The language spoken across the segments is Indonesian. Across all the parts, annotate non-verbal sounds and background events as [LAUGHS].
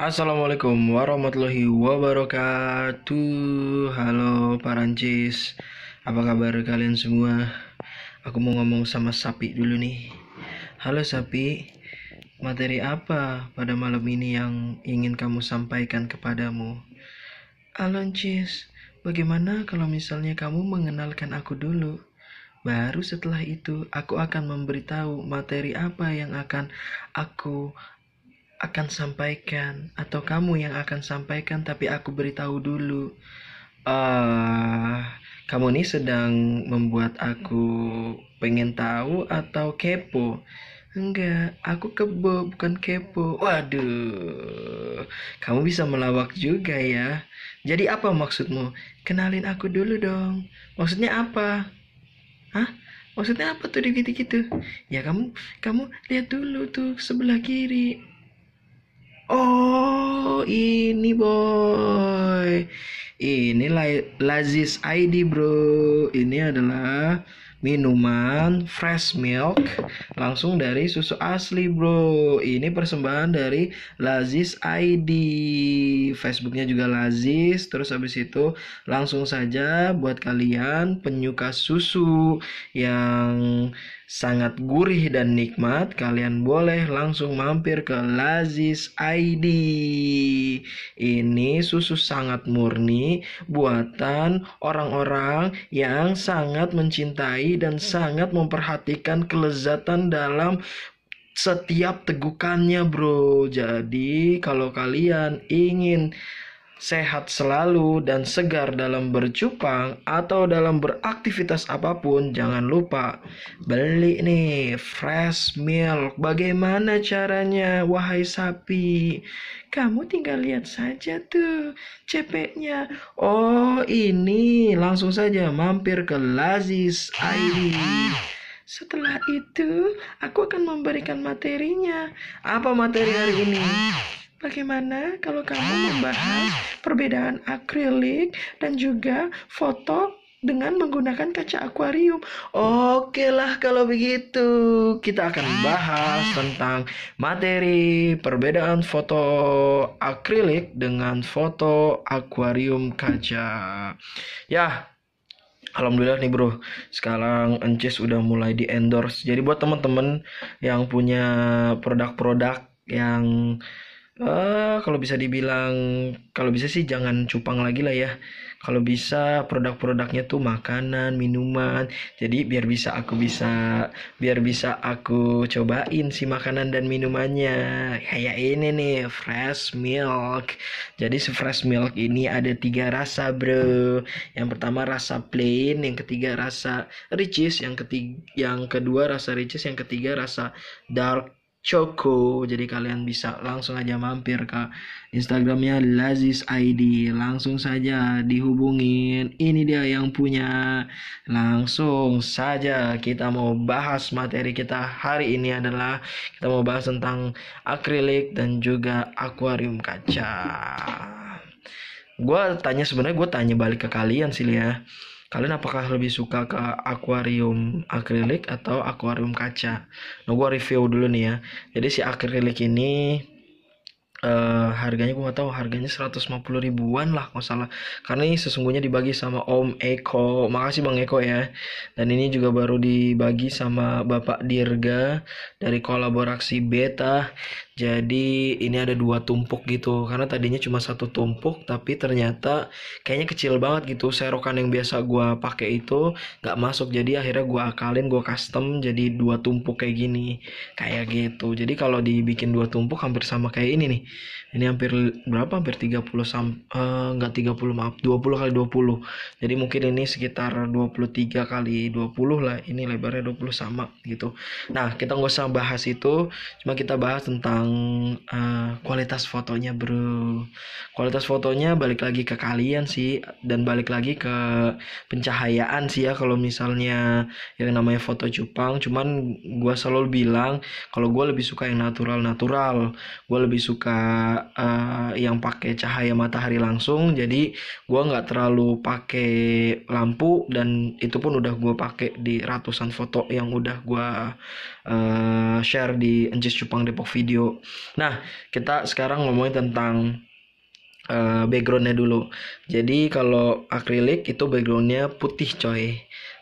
Assalamualaikum warahmatullahi wabarakatuh Halo Parancis Apa kabar kalian semua? Aku mau ngomong sama Sapi dulu nih Halo Sapi Materi apa pada malam ini yang ingin kamu sampaikan kepadamu? Aloncis, ah, bagaimana kalau misalnya kamu mengenalkan aku dulu? Baru setelah itu, aku akan memberitahu materi apa yang akan aku akan sampaikan atau kamu yang akan sampaikan tapi aku beritahu dulu uh, kamu ini sedang membuat aku pengen tahu atau kepo enggak aku kebo bukan kepo waduh kamu bisa melawak juga ya jadi apa maksudmu kenalin aku dulu dong maksudnya apa hah maksudnya apa tuh gitu-gitu ya kamu kamu lihat dulu tuh sebelah kiri Oh, ini boy. Ini Lazis ID, Bro. Ini adalah minuman fresh milk langsung dari susu asli, Bro. Ini persembahan dari Lazis ID. Facebooknya juga Lazis. Terus habis itu langsung saja buat kalian penyuka susu yang sangat gurih dan nikmat, kalian boleh langsung mampir ke Lazis ID. Ini susu sangat murni buatan orang-orang yang sangat mencintai dan sangat memperhatikan kelezatan dalam setiap tegukannya, Bro. Jadi, kalau kalian ingin sehat selalu dan segar dalam bercupang atau dalam beraktivitas apapun, jangan lupa beli nih fresh milk. Bagaimana caranya, wahai sapi? Kamu tinggal lihat saja tuh cepetnya Oh, ini langsung saja mampir ke Lazis ID. Setelah itu, aku akan memberikan materinya. Apa materi hari ini? Bagaimana kalau kamu membahas perbedaan akrilik dan juga foto dengan menggunakan kaca akuarium. Oke lah kalau begitu, kita akan bahas tentang materi perbedaan foto akrilik dengan foto akuarium kaca. Ya, Alhamdulillah nih bro, sekarang Encis udah mulai di endorse. Jadi buat teman-teman yang punya produk-produk yang uh, kalau bisa dibilang kalau bisa sih jangan cupang lagi lah ya kalau bisa produk-produknya tuh makanan minuman jadi biar bisa aku bisa biar bisa aku cobain si makanan dan minumannya kayak ini nih fresh milk jadi si fresh milk ini ada tiga rasa bro yang pertama rasa plain yang ketiga rasa riches yang ketiga yang kedua rasa riches yang ketiga rasa dark Choco jadi kalian bisa langsung aja mampir ke Instagramnya Lazis ID langsung saja dihubungin ini dia yang punya langsung saja kita mau bahas materi kita hari ini adalah kita mau bahas tentang akrilik dan juga akuarium kaca gue tanya sebenarnya gue tanya balik ke kalian sih ya Kalian apakah lebih suka ke akuarium akrilik atau akuarium kaca? Nah, gue review dulu nih ya. Jadi si akrilik ini Uh, harganya gue gak tahu harganya 150 ribuan lah kalau salah karena ini sesungguhnya dibagi sama Om Eko makasih Bang Eko ya dan ini juga baru dibagi sama Bapak Dirga dari kolaborasi Beta jadi ini ada dua tumpuk gitu karena tadinya cuma satu tumpuk tapi ternyata kayaknya kecil banget gitu serokan yang biasa gue pakai itu nggak masuk jadi akhirnya gue akalin gue custom jadi dua tumpuk kayak gini kayak gitu jadi kalau dibikin dua tumpuk hampir sama kayak ini nih ini hampir berapa hampir 30 sam eh, nggak uh, 30 maaf 20 kali 20 jadi mungkin ini sekitar 23 kali 20 lah ini lebarnya 20 sama gitu nah kita nggak usah bahas itu cuma kita bahas tentang tentang uh, kualitas fotonya bro kualitas fotonya balik lagi ke kalian sih dan balik lagi ke pencahayaan sih ya kalau misalnya yang namanya foto cupang cuman gue selalu bilang kalau gue lebih suka yang natural natural gue lebih suka uh, yang pakai cahaya matahari langsung jadi gue nggak terlalu pakai lampu dan itu pun udah gue pakai di ratusan foto yang udah gue uh, share di Encis Cupang Depok video Nah, kita sekarang ngomongin tentang uh, backgroundnya dulu. Jadi kalau akrilik itu backgroundnya putih coy.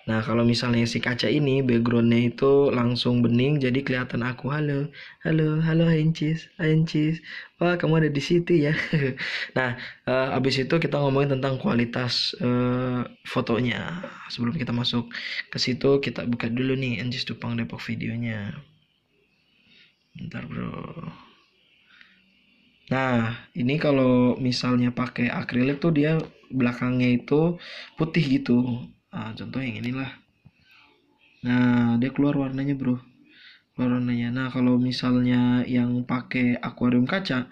Nah kalau misalnya si kaca ini backgroundnya itu langsung bening jadi kelihatan aku halo halo halo Hencis Hencis wah kamu ada di situ ya. [LAUGHS] nah uh, abis itu kita ngomongin tentang kualitas uh, fotonya. Sebelum kita masuk ke situ kita buka dulu nih Hencis Dupang Depok videonya. Bentar bro. Nah, ini kalau misalnya pakai akrilik tuh dia belakangnya itu putih gitu. Nah, contoh yang inilah. Nah, dia keluar warnanya, Bro. Keluar warnanya. Nah, kalau misalnya yang pakai akuarium kaca,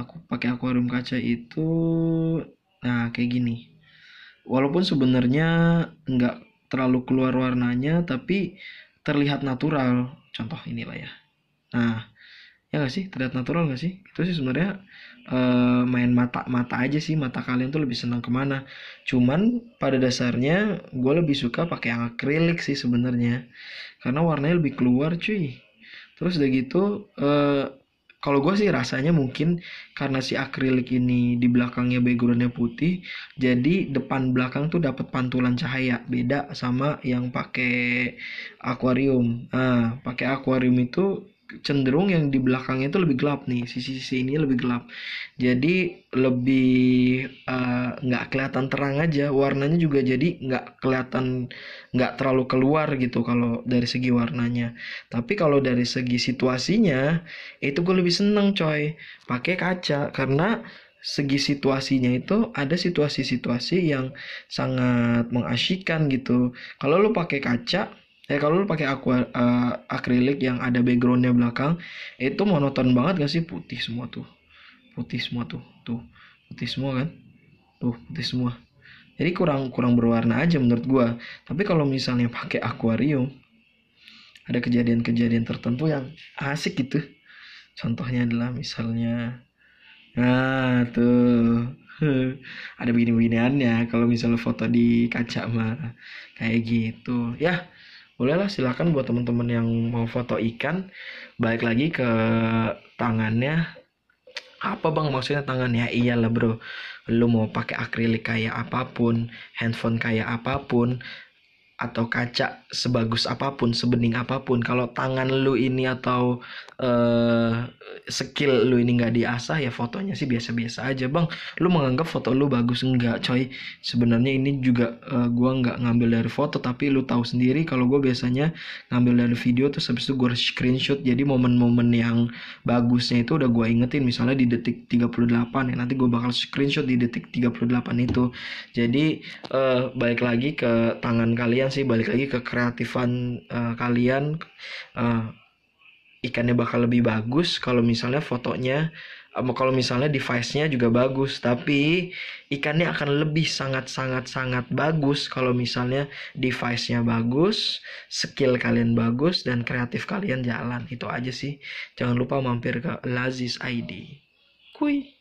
aku pakai akuarium kaca itu nah kayak gini. Walaupun sebenarnya nggak terlalu keluar warnanya, tapi terlihat natural. Contoh inilah ya. Nah, ya nggak sih terlihat natural nggak sih itu sih sebenarnya uh, main mata mata aja sih mata kalian tuh lebih senang kemana cuman pada dasarnya gue lebih suka pakai yang akrilik sih sebenarnya karena warnanya lebih keluar cuy terus udah gitu uh, kalau gue sih rasanya mungkin karena si akrilik ini di belakangnya backgroundnya putih jadi depan belakang tuh dapat pantulan cahaya beda sama yang pakai akuarium ah pakai akuarium itu cenderung yang di belakangnya itu lebih gelap nih sisi-sisi ini lebih gelap jadi lebih eh, nggak uh, kelihatan terang aja warnanya juga jadi nggak kelihatan nggak terlalu keluar gitu kalau dari segi warnanya tapi kalau dari segi situasinya itu gue lebih seneng coy pakai kaca karena segi situasinya itu ada situasi-situasi yang sangat mengasyikan gitu kalau lu pakai kaca Ya kalau lu pakai aqua uh, eh, akrilik yang ada backgroundnya belakang, itu monoton banget gak sih putih semua tuh, putih semua tuh, tuh putih semua kan, tuh putih semua. Jadi kurang kurang berwarna aja menurut gua. Tapi kalau misalnya pakai akuarium, ada kejadian-kejadian tertentu yang asik gitu. Contohnya adalah misalnya, nah tuh [LAUGHS] ada begini-beginiannya kalau misalnya foto di kaca mah kayak gitu ya bolehlah silahkan buat teman-teman yang mau foto ikan balik lagi ke tangannya apa bang maksudnya tangannya Iya iyalah bro lu mau pakai akrilik kayak apapun handphone kayak apapun atau kaca sebagus apapun, sebening apapun, kalau tangan lu ini atau uh, skill lu ini nggak diasah ya fotonya sih biasa-biasa aja, bang. Lu menganggap foto lu bagus enggak, coy? Sebenarnya ini juga uh, gua nggak ngambil dari foto, tapi lu tahu sendiri kalau gue biasanya ngambil dari video tuh habis itu gue screenshot, jadi momen-momen yang bagusnya itu udah gue ingetin, misalnya di detik 38 ya, nanti gue bakal screenshot di detik 38 itu. Jadi uh, balik lagi ke tangan kalian kalian sih balik lagi ke kreatifan uh, kalian uh, ikannya bakal lebih bagus kalau misalnya fotonya um, kalau misalnya device-nya juga bagus tapi ikannya akan lebih sangat-sangat sangat bagus kalau misalnya device-nya bagus skill kalian bagus dan kreatif kalian jalan itu aja sih jangan lupa mampir ke Lazis ID kuy